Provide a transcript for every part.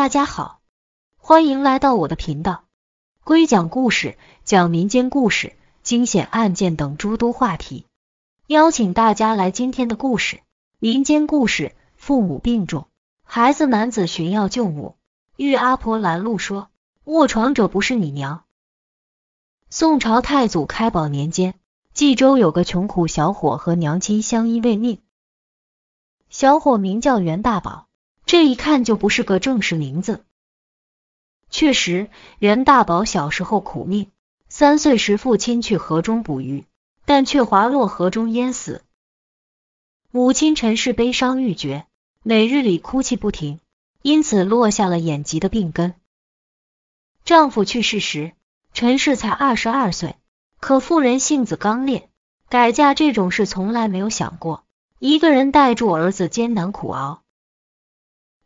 大家好，欢迎来到我的频道，归讲故事，讲民间故事、惊险案件等诸多话题。邀请大家来今天的故事：民间故事，父母病重，孩子男子寻药救母，遇阿婆拦路说，卧床者不是你娘。宋朝太祖开宝年间，冀州有个穷苦小伙和娘亲相依为命，小伙名叫袁大宝。这一看就不是个正式名字。确实，袁大宝小时候苦命，三岁时父亲去河中捕鱼，但却滑落河中淹死。母亲陈氏悲伤欲绝，每日里哭泣不停，因此落下了眼疾的病根。丈夫去世时，陈氏才二十二岁，可妇人性子刚烈，改嫁这种事从来没有想过，一个人带住儿子艰难苦熬。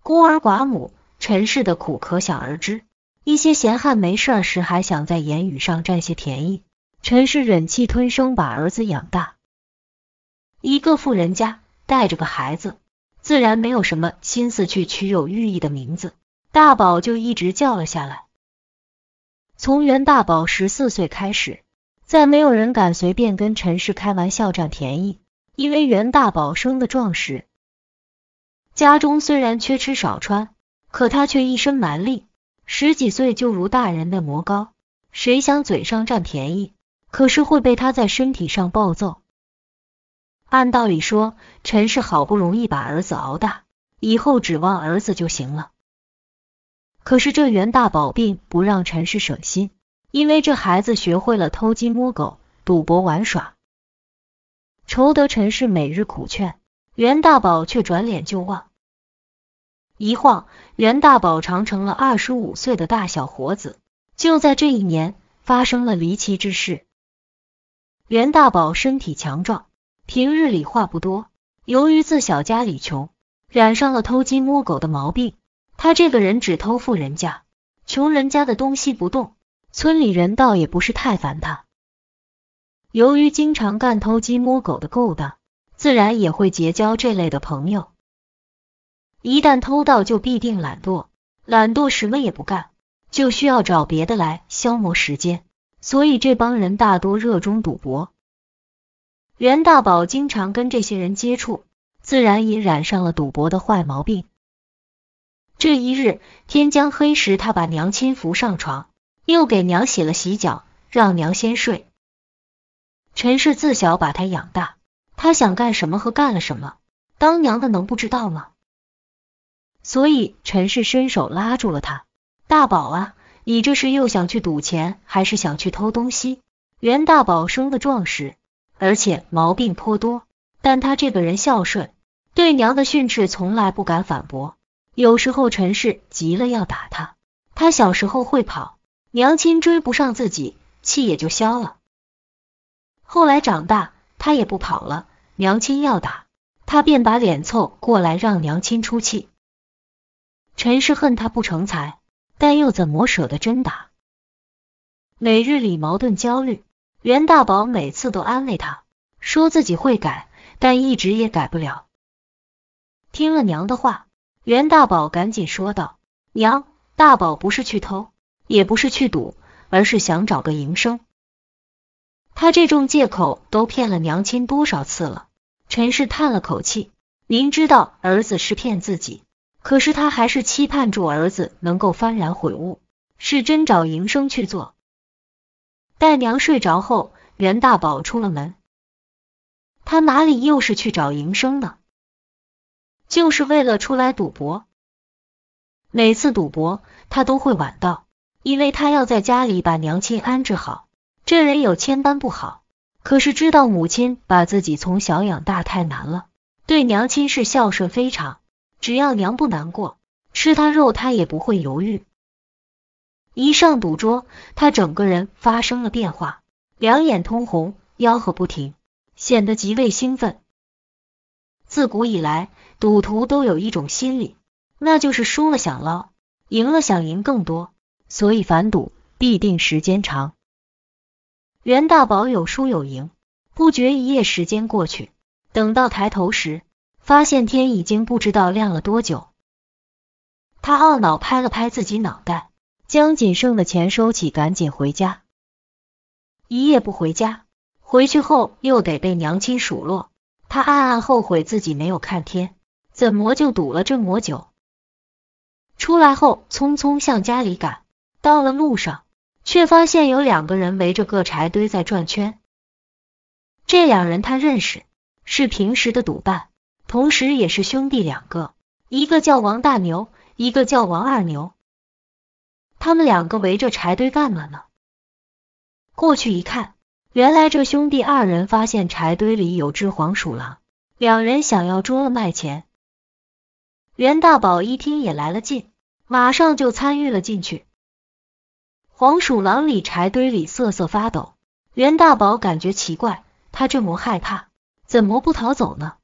孤儿寡母，陈氏的苦可想而知。一些闲汉没事时还想在言语上占些便宜，陈氏忍气吞声，把儿子养大。一个富人家带着个孩子，自然没有什么心思去取有寓意的名字，大宝就一直叫了下来。从袁大宝十四岁开始，再没有人敢随便跟陈氏开玩笑占便宜，因为袁大宝生的壮实。家中虽然缺吃少穿，可他却一身蛮力，十几岁就如大人的魔高。谁想嘴上占便宜，可是会被他在身体上暴揍。按道理说，陈氏好不容易把儿子熬大，以后指望儿子就行了。可是这袁大宝并不让陈氏省心，因为这孩子学会了偷鸡摸狗、赌博玩耍，愁得陈氏每日苦劝。袁大宝却转脸就忘。一晃，袁大宝长成了二十五岁的大小伙子。就在这一年，发生了离奇之事。袁大宝身体强壮，平日里话不多。由于自小家里穷，染上了偷鸡摸狗的毛病。他这个人只偷富人家，穷人家的东西不动。村里人倒也不是太烦他。由于经常干偷鸡摸狗的勾当。自然也会结交这类的朋友。一旦偷盗，就必定懒惰，懒惰什么也不干，就需要找别的来消磨时间。所以这帮人大多热衷赌博。袁大宝经常跟这些人接触，自然也染上了赌博的坏毛病。这一日天将黑时，他把娘亲扶上床，又给娘洗了洗脚，让娘先睡。陈氏自小把他养大。他想干什么和干了什么，当娘的能不知道吗？所以陈氏伸手拉住了他，大宝啊，你这是又想去赌钱，还是想去偷东西？袁大宝生的壮实，而且毛病颇多，但他这个人孝顺，对娘的训斥从来不敢反驳。有时候陈氏急了要打他，他小时候会跑，娘亲追不上自己，气也就消了。后来长大。他也不跑了，娘亲要打，他便把脸凑过来让娘亲出气。陈氏恨他不成才，但又怎么舍得真打？每日里矛盾焦虑，袁大宝每次都安慰他说自己会改，但一直也改不了。听了娘的话，袁大宝赶紧说道：“娘，大宝不是去偷，也不是去赌，而是想找个营生。”他这种借口都骗了娘亲多少次了？陈氏叹了口气，明知道儿子是骗自己，可是他还是期盼住儿子能够幡然悔悟，是真找营生去做。待娘睡着后，袁大宝出了门。他哪里又是去找营生呢？就是为了出来赌博。每次赌博，他都会晚到，因为他要在家里把娘亲安置好。这人有千般不好，可是知道母亲把自己从小养大太难了，对娘亲是孝顺非常。只要娘不难过，吃他肉他也不会犹豫。一上赌桌，他整个人发生了变化，两眼通红，吆喝不停，显得极为兴奋。自古以来，赌徒都有一种心理，那就是输了想捞，赢了想赢更多，所以反赌必定时间长。袁大宝有输有赢，不觉一夜时间过去。等到抬头时，发现天已经不知道亮了多久。他懊恼，拍了拍自己脑袋，将仅剩的钱收起，赶紧回家。一夜不回家，回去后又得被娘亲数落。他暗暗后悔自己没有看天，怎么就赌了这么久？出来后，匆匆向家里赶，到了路上。却发现有两个人围着个柴堆在转圈，这两人他认识，是平时的赌伴，同时也是兄弟两个，一个叫王大牛，一个叫王二牛。他们两个围着柴堆干嘛呢？过去一看，原来这兄弟二人发现柴堆里有只黄鼠狼，两人想要捉了卖钱。袁大宝一听也来了劲，马上就参与了进去。黄鼠狼里柴堆里瑟瑟发抖，袁大宝感觉奇怪，他这么害怕，怎么不逃走呢？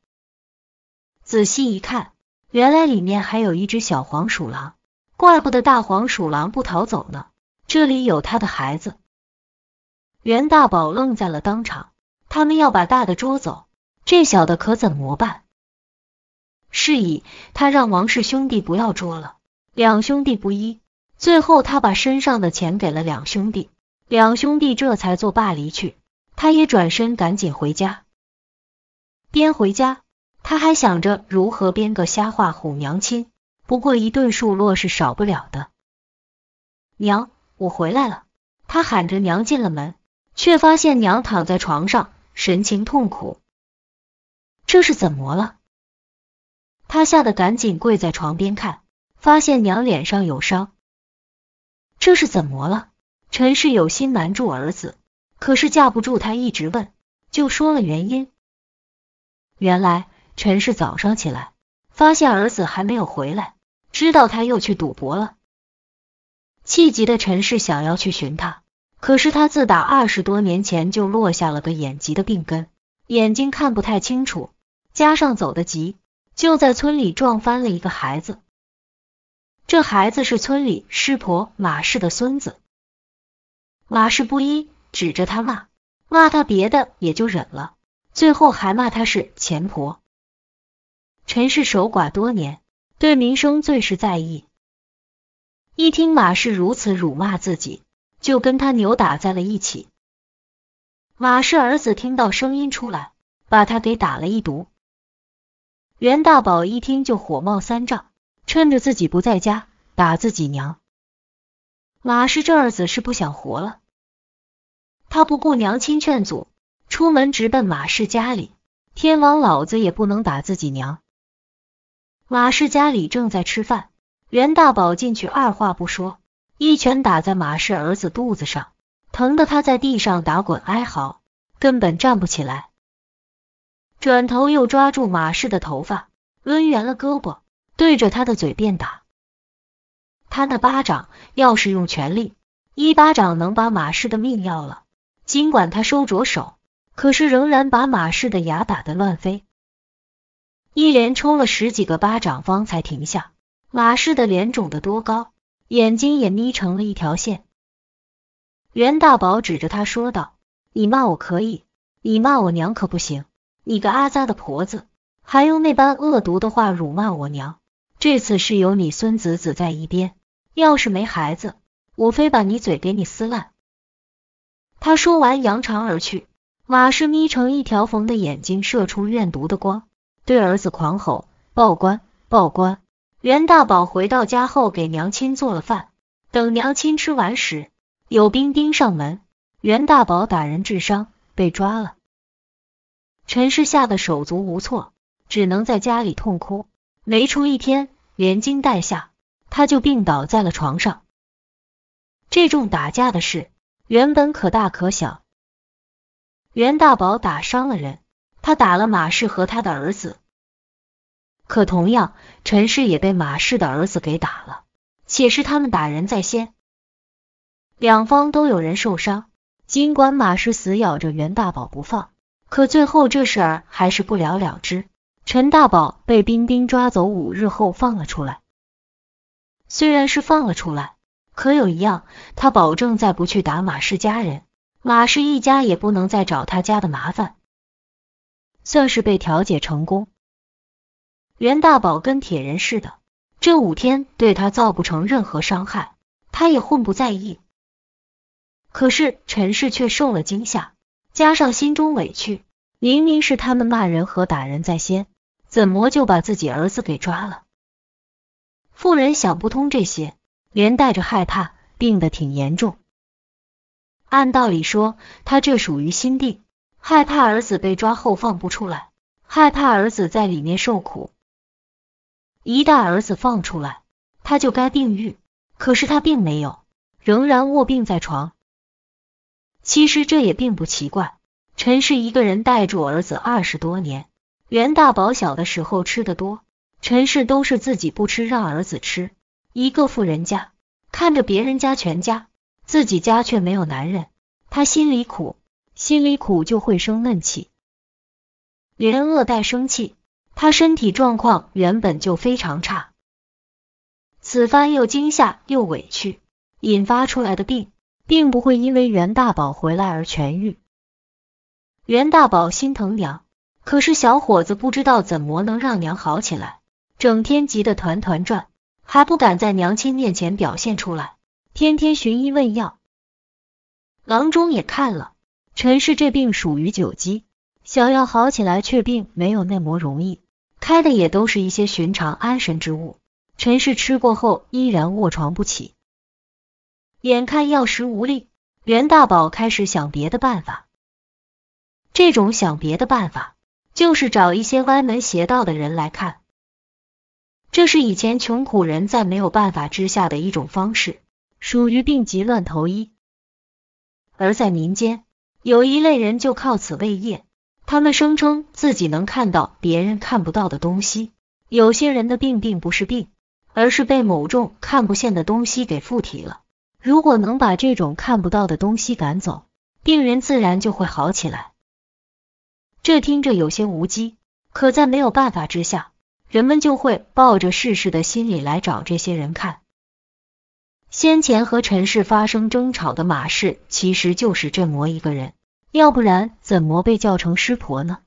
仔细一看，原来里面还有一只小黄鼠狼，怪不得大黄鼠狼不逃走呢，这里有他的孩子。袁大宝愣在了当场，他们要把大的捉走，这小的可怎么办？是以他让王氏兄弟不要捉了，两兄弟不依。最后，他把身上的钱给了两兄弟，两兄弟这才作罢离去。他也转身赶紧回家，边回家他还想着如何编个瞎话唬娘亲，不过一顿数落是少不了的。娘，我回来了！他喊着娘进了门，却发现娘躺在床上，神情痛苦。这是怎么了？他吓得赶紧跪在床边看，发现娘脸上有伤。这是怎么了？陈氏有心瞒住儿子，可是架不住他一直问，就说了原因。原来陈氏早上起来发现儿子还没有回来，知道他又去赌博了，气急的陈氏想要去寻他，可是他自打二十多年前就落下了个眼疾的病根，眼睛看不太清楚，加上走得急，就在村里撞翻了一个孩子。这孩子是村里师婆马氏的孙子，马氏不依，指着他骂，骂他别的也就忍了，最后还骂他是钱婆。陈氏守寡多年，对名声最是在意，一听马氏如此辱骂自己，就跟他扭打在了一起。马氏儿子听到声音出来，把他给打了一毒。袁大宝一听就火冒三丈。趁着自己不在家打自己娘，马氏这儿子是不想活了。他不顾娘亲劝阻，出门直奔马氏家里。天王老子也不能打自己娘。马氏家里正在吃饭，袁大宝进去二话不说，一拳打在马氏儿子肚子上，疼得他在地上打滚哀嚎，根本站不起来。转头又抓住马氏的头发，抡圆了胳膊。对着他的嘴便打，他那巴掌要是用全力，一巴掌能把马氏的命要了。尽管他收着手，可是仍然把马氏的牙打得乱飞。一连抽了十几个巴掌方才停下，马氏的脸肿得多高，眼睛也眯成了一条线。袁大宝指着他说道：“你骂我可以，你骂我娘可不行！你个阿扎的婆子，还用那般恶毒的话辱骂我娘！”这次是有你孙子子在一边，要是没孩子，我非把你嘴给你撕烂！他说完扬长而去，马氏眯成一条缝的眼睛射出怨毒的光，对儿子狂吼：“报官，报官！”袁大宝回到家后给娘亲做了饭，等娘亲吃完时，有兵盯上门，袁大宝打人致伤被抓了，陈氏吓得手足无措，只能在家里痛哭。没出一天，连惊带吓，他就病倒在了床上。这种打架的事，原本可大可小。袁大宝打伤了人，他打了马氏和他的儿子。可同样，陈氏也被马氏的儿子给打了，且是他们打人在先。两方都有人受伤，尽管马氏死咬着袁大宝不放，可最后这事儿还是不了了之。陈大宝被冰冰抓走五日后放了出来，虽然是放了出来，可有一样，他保证再不去打马氏家人，马氏一家也不能再找他家的麻烦，算是被调解成功。袁大宝跟铁人似的，这五天对他造不成任何伤害，他也混不在意。可是陈氏却受了惊吓，加上心中委屈，明明是他们骂人和打人在先。怎么就把自己儿子给抓了？妇人想不通这些，连带着害怕，病得挺严重。按道理说，他这属于心病，害怕儿子被抓后放不出来，害怕儿子在里面受苦。一旦儿子放出来，他就该病愈，可是他并没有，仍然卧病在床。其实这也并不奇怪，陈氏一个人带住儿子二十多年。袁大宝小的时候吃的多，陈氏都是自己不吃让儿子吃。一个富人家看着别人家全家，自己家却没有男人，他心里苦，心里苦就会生闷气，连饿带生气。他身体状况原本就非常差，此番又惊吓又委屈，引发出来的病，并不会因为袁大宝回来而痊愈。袁大宝心疼娘。可是小伙子不知道怎么能让娘好起来，整天急得团团转，还不敢在娘亲面前表现出来，天天寻医问药。郎中也看了，陈氏这病属于久积，想要好起来却并没有那么容易，开的也都是一些寻常安神之物。陈氏吃过后依然卧床不起，眼看药食无力，袁大宝开始想别的办法。这种想别的办法。就是找一些歪门邪道的人来看，这是以前穷苦人在没有办法之下的一种方式，属于病急乱投医。而在民间，有一类人就靠此为业，他们声称自己能看到别人看不到的东西。有些人的病并不是病，而是被某种看不见的东西给附体了。如果能把这种看不到的东西赶走，病人自然就会好起来。这听着有些无稽，可在没有办法之下，人们就会抱着试试的心理来找这些人看。先前和陈氏发生争吵的马氏其实就是镇魔一个人，要不然怎么被叫成师婆呢？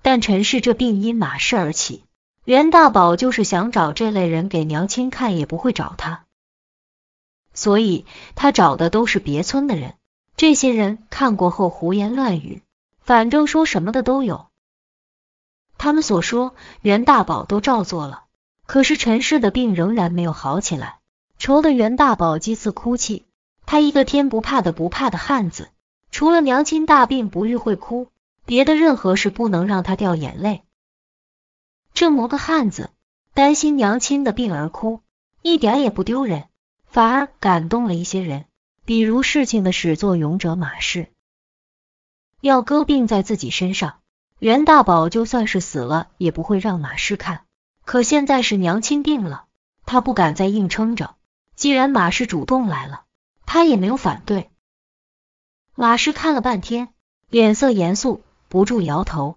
但陈氏这病因马氏而起，袁大宝就是想找这类人给娘亲看，也不会找他，所以他找的都是别村的人。这些人看过后胡言乱语。反正说什么的都有，他们所说，袁大宝都照做了。可是陈氏的病仍然没有好起来，愁得袁大宝几次哭泣。他一个天不怕的不怕的汉子，除了娘亲大病不愈会哭，别的任何事不能让他掉眼泪。这么个汉子，担心娘亲的病而哭，一点也不丢人，反而感动了一些人，比如事情的始作俑者马氏。要搁病在自己身上，袁大宝就算是死了也不会让马氏看。可现在是娘亲病了，他不敢再硬撑着。既然马氏主动来了，他也没有反对。马氏看了半天，脸色严肃，不住摇头。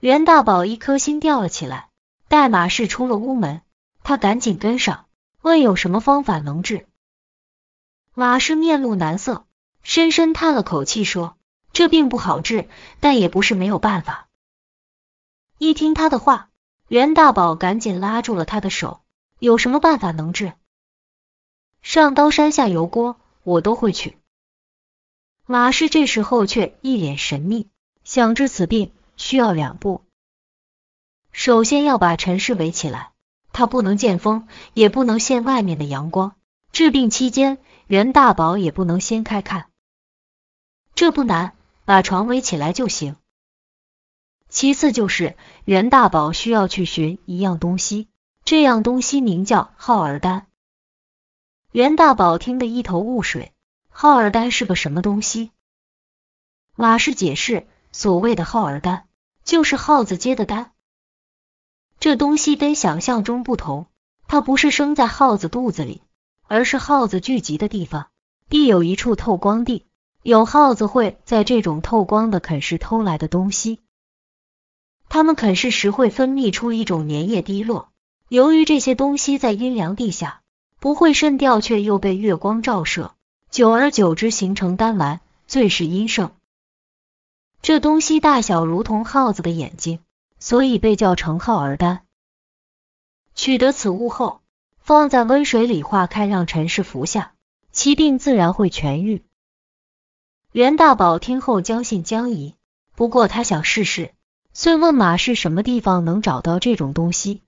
袁大宝一颗心吊了起来。待马氏出了屋门，他赶紧跟上，问有什么方法能治。马氏面露难色，深深叹了口气，说。这病不好治，但也不是没有办法。一听他的话，袁大宝赶紧拉住了他的手：“有什么办法能治？上刀山下油锅我都会去。”马氏这时候却一脸神秘：“想治此病，需要两步。首先要把陈氏围起来，他不能见风，也不能见外面的阳光。治病期间，袁大宝也不能掀开看。这不难。”把床围起来就行。其次就是袁大宝需要去寻一样东西，这样东西名叫耗儿丹。袁大宝听得一头雾水，耗儿丹是个什么东西？马氏解释，所谓的耗儿丹，就是耗子接的单。这东西跟想象中不同，它不是生在耗子肚子里，而是耗子聚集的地方必有一处透光地。有耗子会在这种透光的啃食偷来的东西，它们啃食时会分泌出一种粘液滴落。由于这些东西在阴凉地下不会渗掉，却又被月光照射，久而久之形成丹丸，最是阴盛。这东西大小如同耗子的眼睛，所以被叫成耗儿丹。取得此物后，放在温水里化开，让陈氏服下，其病自然会痊愈。袁大宝听后将信将疑，不过他想试试，遂问马氏什么地方能找到这种东西。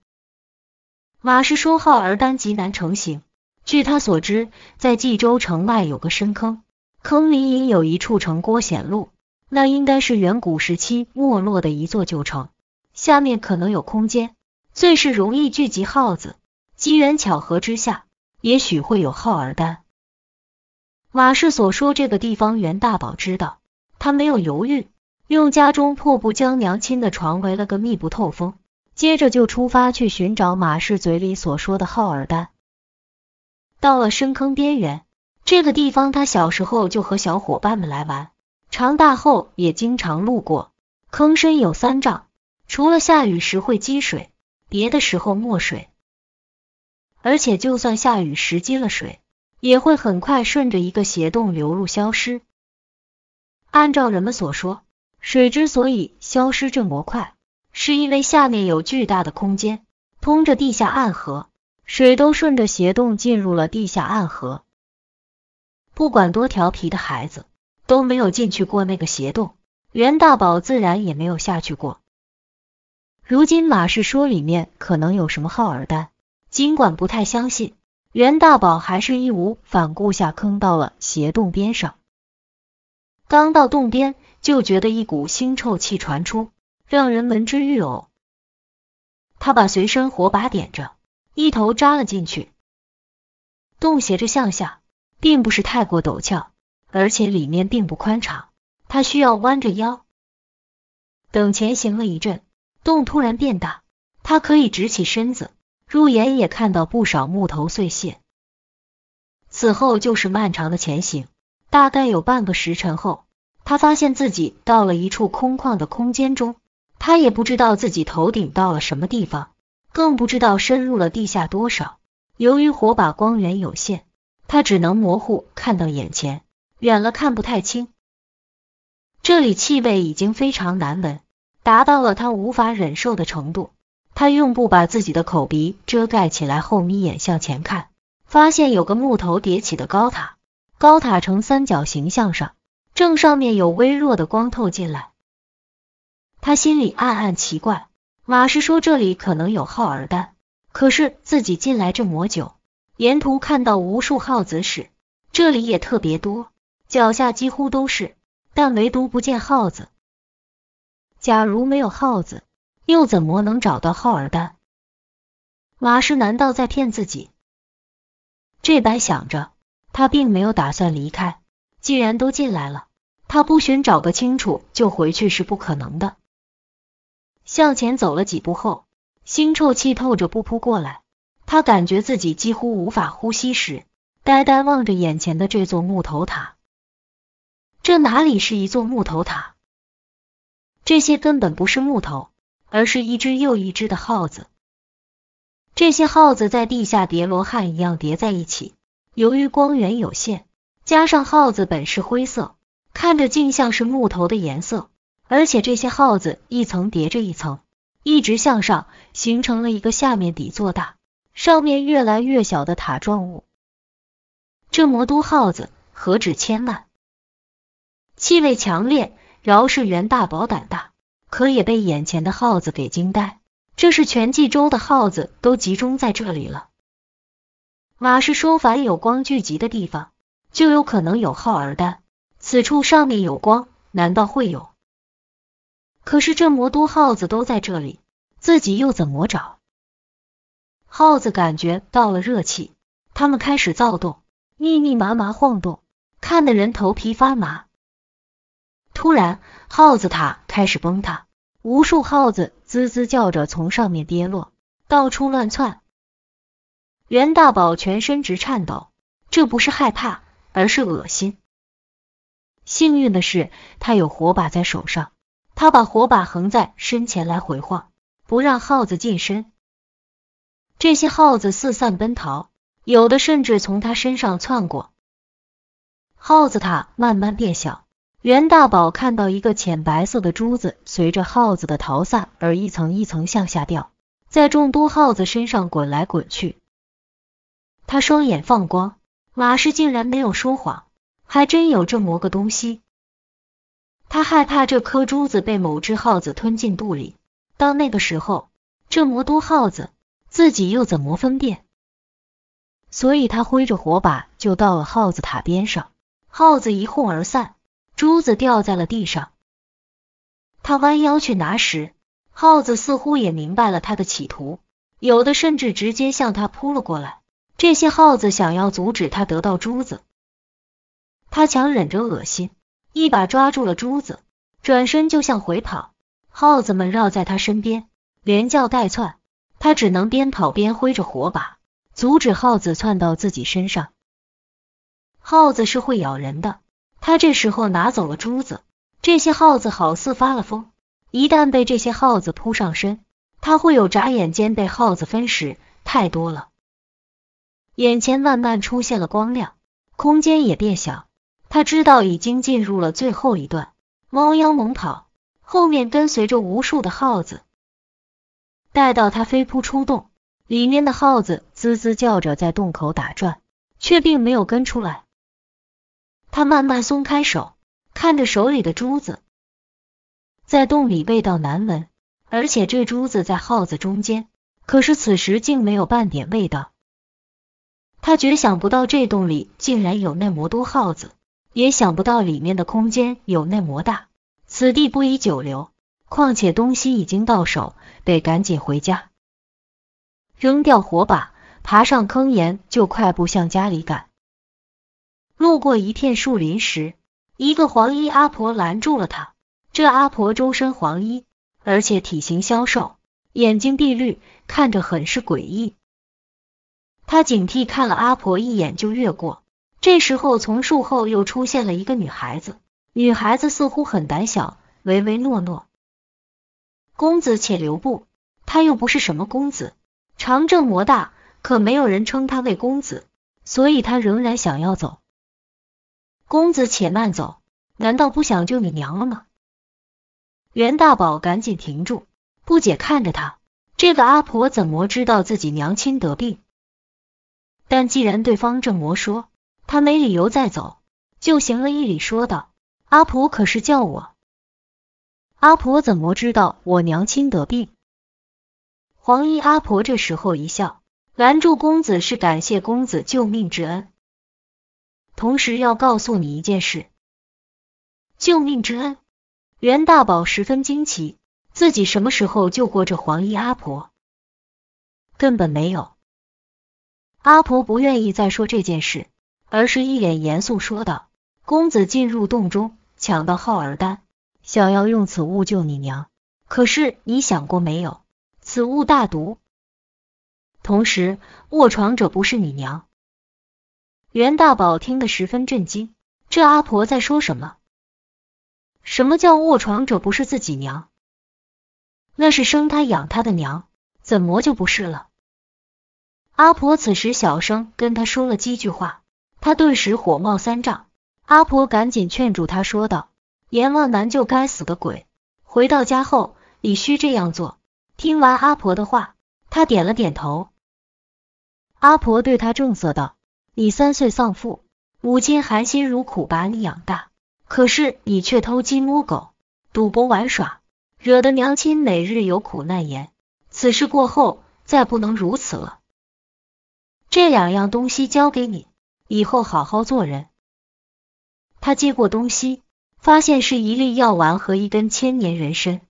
马氏说耗儿丹极难成型，据他所知，在冀州城外有个深坑，坑里隐有一处城郭显露，那应该是远古时期没落的一座旧城，下面可能有空间，最是容易聚集耗子，机缘巧合之下，也许会有耗儿丹。马氏所说这个地方，袁大宝知道，他没有犹豫，用家中破布将娘亲的床围了个密不透风，接着就出发去寻找马氏嘴里所说的耗尔丹。到了深坑边缘，这个地方他小时候就和小伙伴们来玩，长大后也经常路过。坑深有三丈，除了下雨时会积水，别的时候没水。而且就算下雨时积了水。也会很快顺着一个斜洞流入消失。按照人们所说，水之所以消失这么快，是因为下面有巨大的空间，通着地下暗河，水都顺着斜洞进入了地下暗河。不管多调皮的孩子都没有进去过那个斜洞，袁大宝自然也没有下去过。如今马氏说里面可能有什么耗儿丹，尽管不太相信。袁大宝还是义无反顾下坑到了斜洞边上。刚到洞边，就觉得一股腥臭气传出，让人闻之欲呕。他把随身火把点着，一头扎了进去。洞斜着向下，并不是太过陡峭，而且里面并不宽敞，他需要弯着腰。等前行了一阵，洞突然变大，他可以直起身子。入眼也看到不少木头碎屑，此后就是漫长的前行。大概有半个时辰后，他发现自己到了一处空旷的空间中，他也不知道自己头顶到了什么地方，更不知道深入了地下多少。由于火把光源有限，他只能模糊看到眼前，远了看不太清。这里气味已经非常难闻，达到了他无法忍受的程度。他用布把自己的口鼻遮盖起来后，眯眼向前看，发现有个木头叠起的高塔，高塔呈三角形向上，正上面有微弱的光透进来。他心里暗暗奇怪，马氏说这里可能有耗儿蛋，可是自己进来这么久，沿途看到无数耗子屎，这里也特别多，脚下几乎都是，但唯独不见耗子。假如没有耗子。又怎么能找到浩儿丹？马氏难道在骗自己？这般想着，他并没有打算离开。既然都进来了，他不寻找个清楚就回去是不可能的。向前走了几步后，腥臭气透着扑扑过来，他感觉自己几乎无法呼吸时，呆呆望着眼前的这座木头塔。这哪里是一座木头塔？这些根本不是木头。而是一只又一只的耗子，这些耗子在地下叠罗汉一样叠在一起。由于光源有限，加上耗子本是灰色，看着竟像是木头的颜色。而且这些耗子一层叠着一层，一直向上，形成了一个下面底座大、上面越来越小的塔状物。这魔都耗子何止千万，气味强烈，饶是袁大宝胆大。可也被眼前的耗子给惊呆，这是全冀州的耗子都集中在这里了。马氏说凡有光聚集的地方，就有可能有耗儿蛋。此处上面有光，难道会有？可是这魔都耗子都在这里，自己又怎么找？耗子感觉到了热气，他们开始躁动，密密麻麻晃动，看得人头皮发麻。突然，耗子塔开始崩塌，无数耗子滋滋叫着从上面跌落，到处乱窜。袁大宝全身直颤抖，这不是害怕，而是恶心。幸运的是，他有火把在手上，他把火把横在身前来回晃，不让耗子近身。这些耗子四散奔逃，有的甚至从他身上窜过。耗子塔慢慢变小。袁大宝看到一个浅白色的珠子，随着耗子的逃散而一层一层向下掉，在众多耗子身上滚来滚去。他双眼放光，马氏竟然没有说谎，还真有这么个东西。他害怕这颗珠子被某只耗子吞进肚里，到那个时候，这么多耗子，自己又怎么分辨？所以他挥着火把就到了耗子塔边上，耗子一哄而散。珠子掉在了地上，他弯腰去拿时，耗子似乎也明白了他的企图，有的甚至直接向他扑了过来。这些耗子想要阻止他得到珠子，他强忍着恶心，一把抓住了珠子，转身就向回跑。耗子们绕在他身边，连叫带窜，他只能边跑边挥着火把，阻止耗子窜到自己身上。耗子是会咬人的。他这时候拿走了珠子，这些耗子好似发了疯，一旦被这些耗子扑上身，他会有眨眼间被耗子分食。太多了，眼前慢慢出现了光亮，空间也变小，他知道已经进入了最后一段。猫妖猛跑，后面跟随着无数的耗子。待到他飞扑出洞，里面的耗子滋滋叫着在洞口打转，却并没有跟出来。他慢慢松开手，看着手里的珠子，在洞里味道难闻，而且这珠子在耗子中间，可是此时竟没有半点味道。他绝想不到这洞里竟然有那么多耗子，也想不到里面的空间有那么大。此地不宜久留，况且东西已经到手，得赶紧回家。扔掉火把，爬上坑沿，就快步向家里赶。路过一片树林时，一个黄衣阿婆拦住了他。这阿婆周身黄衣，而且体型消瘦，眼睛碧绿，看着很是诡异。他警惕看了阿婆一眼，就越过。这时候，从树后又出现了一个女孩子。女孩子似乎很胆小，唯唯诺诺。公子且留步，他又不是什么公子，长正魔大，可没有人称他为公子，所以他仍然想要走。公子且慢走，难道不想救你娘了吗？袁大宝赶紧停住，不解看着他，这个阿婆怎么知道自己娘亲得病？但既然对方这么说，他没理由再走，就行了一礼，说道：“阿婆可是叫我，阿婆怎么知道我娘亲得病？”黄衣阿婆这时候一笑，拦住公子是感谢公子救命之恩。同时要告诉你一件事，救命之恩。袁大宝十分惊奇，自己什么时候救过这黄衣阿婆？根本没有。阿婆不愿意再说这件事，而是一脸严肃说道：“公子进入洞中，抢到号儿丹，想要用此物救你娘。可是你想过没有，此物大毒。同时，卧床者不是你娘。”袁大宝听得十分震惊，这阿婆在说什么？什么叫卧床者不是自己娘？那是生他养他的娘，怎么就不是了？阿婆此时小声跟他说了几句话，他顿时火冒三丈。阿婆赶紧劝住他，说道：“阎王难救，该死的鬼！回到家后，你需这样做。”听完阿婆的话，他点了点头。阿婆对他正色道。你三岁丧父，母亲含辛茹苦把你养大，可是你却偷鸡摸狗、赌博玩耍，惹得娘亲每日有苦难言。此事过后，再不能如此了。这两样东西交给你，以后好好做人。他接过东西，发现是一粒药丸和一根千年人参。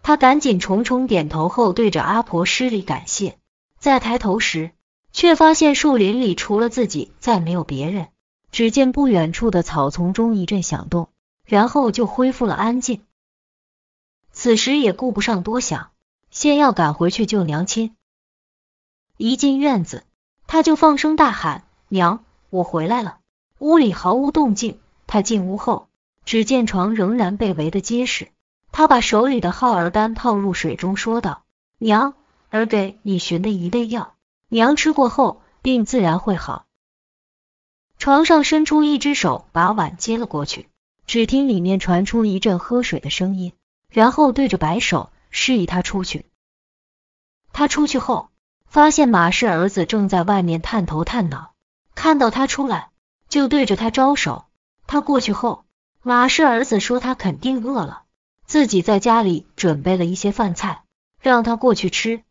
他赶紧重重点头后，对着阿婆施礼感谢。再抬头时。却发现树林里除了自己再没有别人。只见不远处的草丛中一阵响动，然后就恢复了安静。此时也顾不上多想，先要赶回去救娘亲。一进院子，他就放声大喊：“娘，我回来了！”屋里毫无动静。他进屋后，只见床仍然被围得结实。他把手里的耗儿丹泡入水中，说道：“娘，儿给你寻的一味药。”娘吃过后，病自然会好。床上伸出一只手，把碗接了过去。只听里面传出一阵喝水的声音，然后对着白手示意他出去。他出去后，发现马氏儿子正在外面探头探脑，看到他出来，就对着他招手。他过去后，马氏儿子说他肯定饿了，自己在家里准备了一些饭菜，让他过去吃。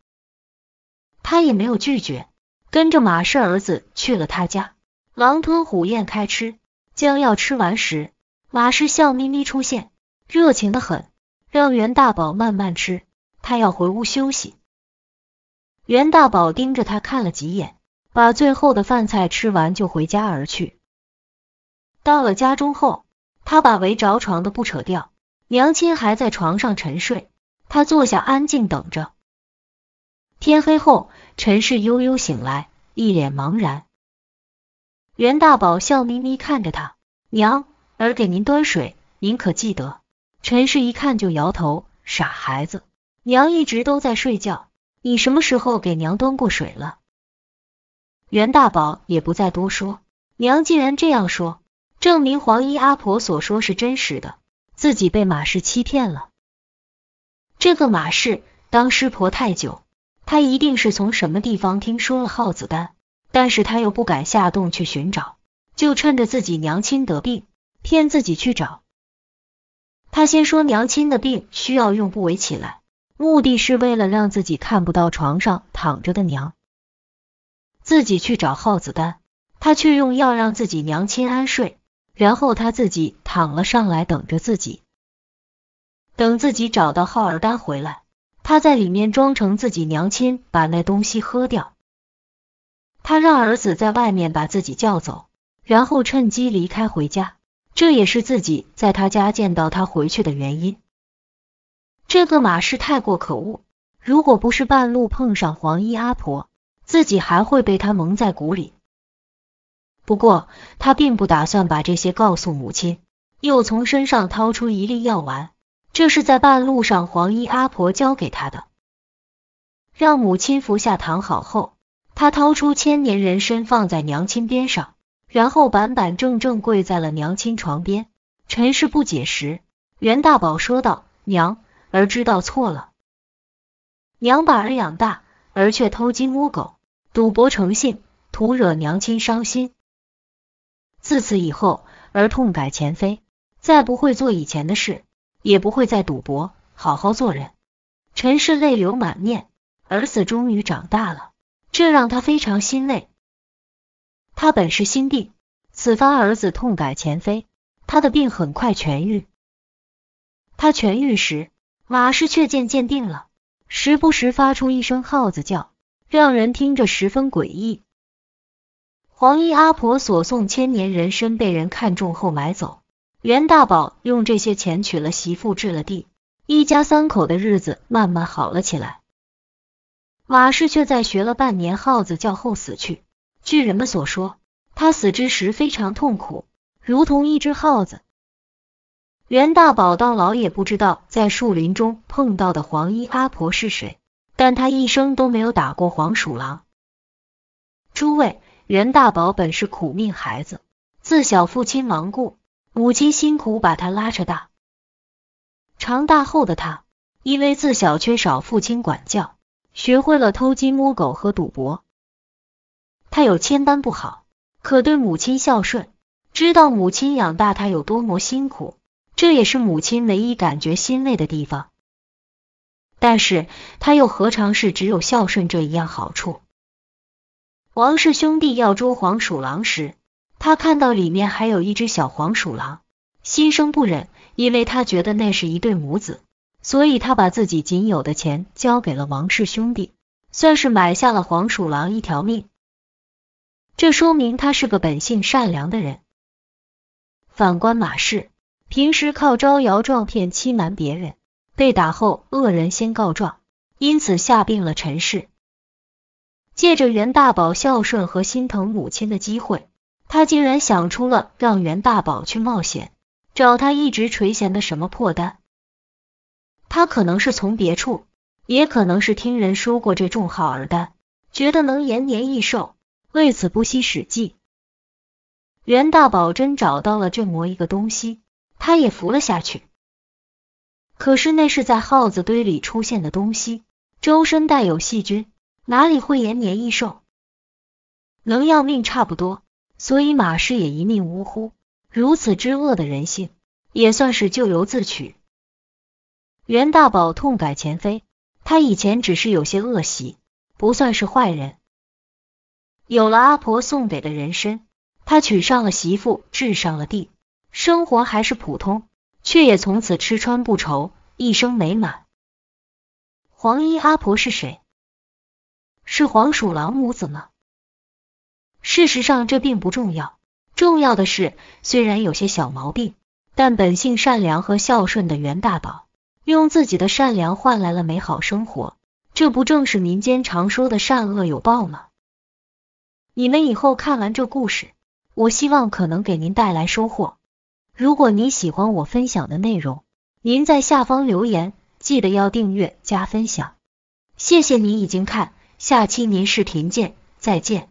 他也没有拒绝，跟着马氏儿子去了他家，狼吞虎咽开吃。将要吃完时，马氏笑眯眯出现，热情的很，让袁大宝慢慢吃，他要回屋休息。袁大宝盯着他看了几眼，把最后的饭菜吃完就回家而去。到了家中后，他把围着床的布扯掉，娘亲还在床上沉睡，他坐下安静等着。天黑后，陈氏悠悠醒来，一脸茫然。袁大宝笑眯眯看着他，娘，儿给您端水，您可记得？陈氏一看就摇头，傻孩子，娘一直都在睡觉，你什么时候给娘端过水了？袁大宝也不再多说，娘既然这样说，证明黄衣阿婆所说是真实的，自己被马氏欺骗了。这个马氏当师婆太久。他一定是从什么地方听说了耗子丹，但是他又不敢下洞去寻找，就趁着自己娘亲得病，骗自己去找。他先说娘亲的病需要用布围起来，目的是为了让自己看不到床上躺着的娘，自己去找耗子丹。他却用药让自己娘亲安睡，然后他自己躺了上来，等着自己，等自己找到耗儿丹回来。他在里面装成自己娘亲，把那东西喝掉。他让儿子在外面把自己叫走，然后趁机离开回家。这也是自己在他家见到他回去的原因。这个马氏太过可恶，如果不是半路碰上黄衣阿婆，自己还会被他蒙在鼓里。不过他并不打算把这些告诉母亲，又从身上掏出一粒药丸。这是在半路上，黄衣阿婆教给他的。让母亲服下糖好后，他掏出千年人参放在娘亲边上，然后板板正正跪在了娘亲床边。陈氏不解时，袁大宝说道：“娘，儿知道错了。娘把儿养大，儿却偷鸡摸狗、赌博成性，徒惹娘亲伤心。自此以后，儿痛改前非，再不会做以前的事。”也不会再赌博，好好做人。陈氏泪流满面，儿子终于长大了，这让他非常欣慰。他本是心病，此番儿子痛改前非，他的病很快痊愈。他痊愈时，马氏却渐渐定了，时不时发出一声耗子叫，让人听着十分诡异。黄衣阿婆所送千年人参被人看中后买走。袁大宝用这些钱娶了媳妇，置了地，一家三口的日子慢慢好了起来。马氏却在学了半年耗子叫后死去。据人们所说，他死之时非常痛苦，如同一只耗子。袁大宝到老也不知道在树林中碰到的黄衣阿婆是谁，但他一生都没有打过黄鼠狼。诸位，袁大宝本是苦命孩子，自小父亲亡故。母亲辛苦把他拉扯大，长大后的他因为自小缺少父亲管教，学会了偷鸡摸狗和赌博。他有千般不好，可对母亲孝顺，知道母亲养大他有多么辛苦，这也是母亲唯一感觉欣慰的地方。但是他又何尝是只有孝顺这一样好处？王氏兄弟要捉黄鼠狼时。他看到里面还有一只小黄鼠狼，心生不忍，因为他觉得那是一对母子，所以他把自己仅有的钱交给了王氏兄弟，算是买下了黄鼠狼一条命。这说明他是个本性善良的人。反观马氏，平时靠招摇撞骗欺瞒别人，被打后恶人先告状，因此下病了陈氏。借着袁大宝孝顺和心疼母亲的机会。他竟然想出了让袁大宝去冒险，找他一直垂涎的什么破丹。他可能是从别处，也可能是听人说过这种号儿丹，觉得能延年益寿，为此不惜使计。袁大宝真找到了这么一个东西，他也服了下去。可是那是在耗子堆里出现的东西，周身带有细菌，哪里会延年益寿？能要命，差不多。所以马氏也一命呜呼，如此之恶的人性，也算是咎由自取。袁大宝痛改前非，他以前只是有些恶习，不算是坏人。有了阿婆送给的人参，他娶上了媳妇，置上了地，生活还是普通，却也从此吃穿不愁，一生美满。黄衣阿婆是谁？是黄鼠狼母子吗？事实上，这并不重要。重要的是，虽然有些小毛病，但本性善良和孝顺的袁大宝，用自己的善良换来了美好生活。这不正是民间常说的善恶有报吗？你们以后看完这故事，我希望可能给您带来收获。如果您喜欢我分享的内容，您在下方留言，记得要订阅加分享。谢谢您已经看，下期您视频见，再见。